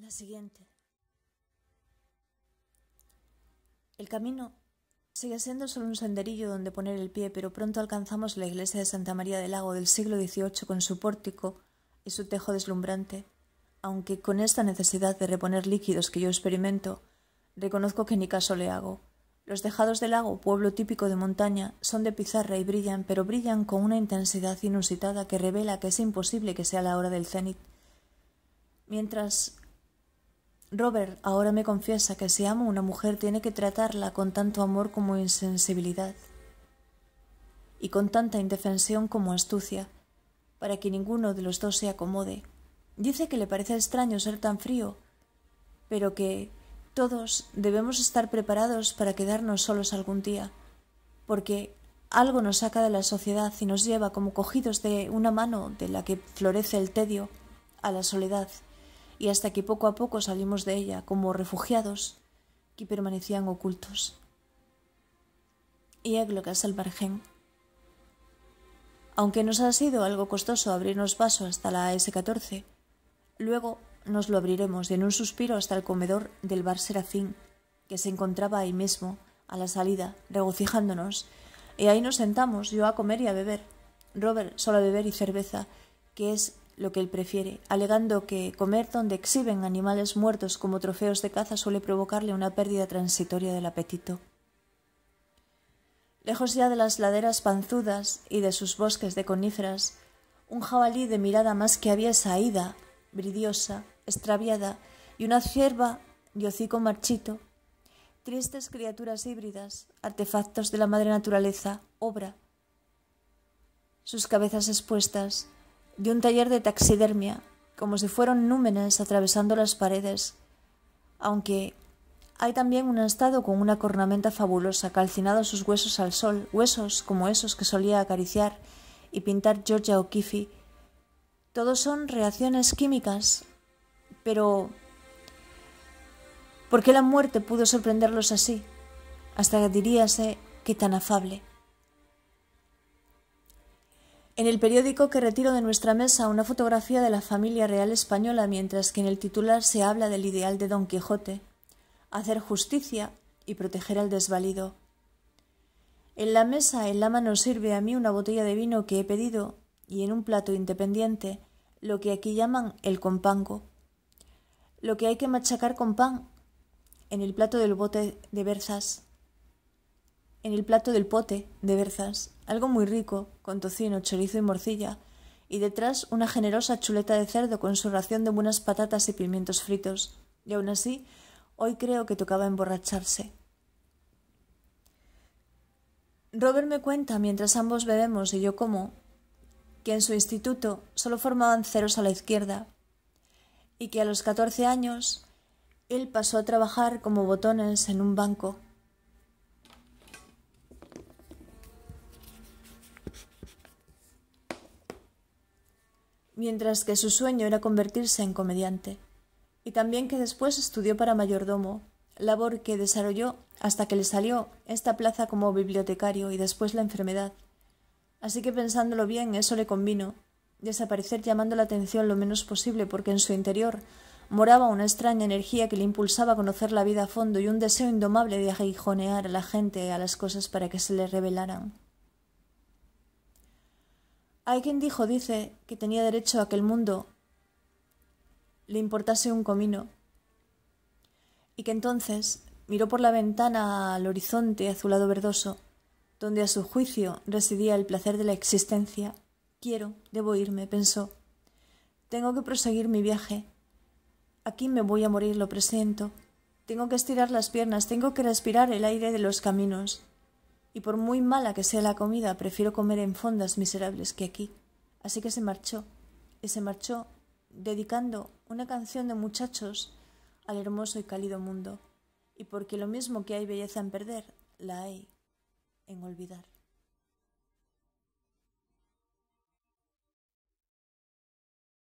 la siguiente. El camino sigue siendo solo un senderillo donde poner el pie, pero pronto alcanzamos la iglesia de Santa María del Lago del siglo XVIII con su pórtico y su tejo deslumbrante. Aunque con esta necesidad de reponer líquidos que yo experimento, reconozco que ni caso le hago. Los dejados del lago, pueblo típico de montaña, son de pizarra y brillan, pero brillan con una intensidad inusitada que revela que es imposible que sea la hora del cenit. Mientras Robert ahora me confiesa que si amo a una mujer tiene que tratarla con tanto amor como insensibilidad y con tanta indefensión como astucia, para que ninguno de los dos se acomode. Dice que le parece extraño ser tan frío, pero que todos debemos estar preparados para quedarnos solos algún día, porque algo nos saca de la sociedad y nos lleva como cogidos de una mano de la que florece el tedio a la soledad y hasta que poco a poco salimos de ella como refugiados que permanecían ocultos. Y es al margen. Aunque nos ha sido algo costoso abrirnos paso hasta la S14, luego nos lo abriremos en un suspiro hasta el comedor del bar Serafín, que se encontraba ahí mismo, a la salida, regocijándonos, y ahí nos sentamos, yo a comer y a beber, Robert solo a beber y cerveza, que es lo que él prefiere, alegando que comer donde exhiben animales muertos como trofeos de caza suele provocarle una pérdida transitoria del apetito. Lejos ya de las laderas panzudas y de sus bosques de coníferas, un jabalí de mirada más que aviesa, ida, bridiosa, extraviada, y una cierva de hocico marchito, tristes criaturas híbridas, artefactos de la madre naturaleza, obra. Sus cabezas expuestas, de un taller de taxidermia, como si fueran númenes atravesando las paredes, aunque hay también un estado con una cornamenta fabulosa, calcinado sus huesos al sol, huesos como esos que solía acariciar y pintar Georgia O'Keeffe. Todos son reacciones químicas, pero ¿por qué la muerte pudo sorprenderlos así? Hasta diríase que tan afable. En el periódico que retiro de nuestra mesa una fotografía de la familia real española, mientras que en el titular se habla del ideal de Don Quijote, hacer justicia y proteger al desvalido. En la mesa, en la mano sirve a mí una botella de vino que he pedido y en un plato independiente lo que aquí llaman el compango. Lo que hay que machacar con pan en el plato del bote de berzas en el plato del pote, de berzas, algo muy rico, con tocino, chorizo y morcilla, y detrás una generosa chuleta de cerdo con su ración de buenas patatas y pimientos fritos. Y aún así, hoy creo que tocaba emborracharse. Robert me cuenta, mientras ambos bebemos y yo como, que en su instituto solo formaban ceros a la izquierda, y que a los catorce años él pasó a trabajar como botones en un banco. mientras que su sueño era convertirse en comediante, y también que después estudió para mayordomo, labor que desarrolló hasta que le salió esta plaza como bibliotecario y después la enfermedad. Así que pensándolo bien, eso le convino, desaparecer llamando la atención lo menos posible porque en su interior moraba una extraña energía que le impulsaba a conocer la vida a fondo y un deseo indomable de aguijonear a la gente a las cosas para que se le revelaran. Hay quien dijo, dice, que tenía derecho a que el mundo le importase un comino y que entonces miró por la ventana al horizonte azulado verdoso, donde a su juicio residía el placer de la existencia. Quiero, debo irme, pensó. Tengo que proseguir mi viaje. Aquí me voy a morir, lo presiento. Tengo que estirar las piernas, tengo que respirar el aire de los caminos y por muy mala que sea la comida, prefiero comer en fondas miserables que aquí. Así que se marchó, y se marchó dedicando una canción de muchachos al hermoso y cálido mundo, y porque lo mismo que hay belleza en perder, la hay en olvidar.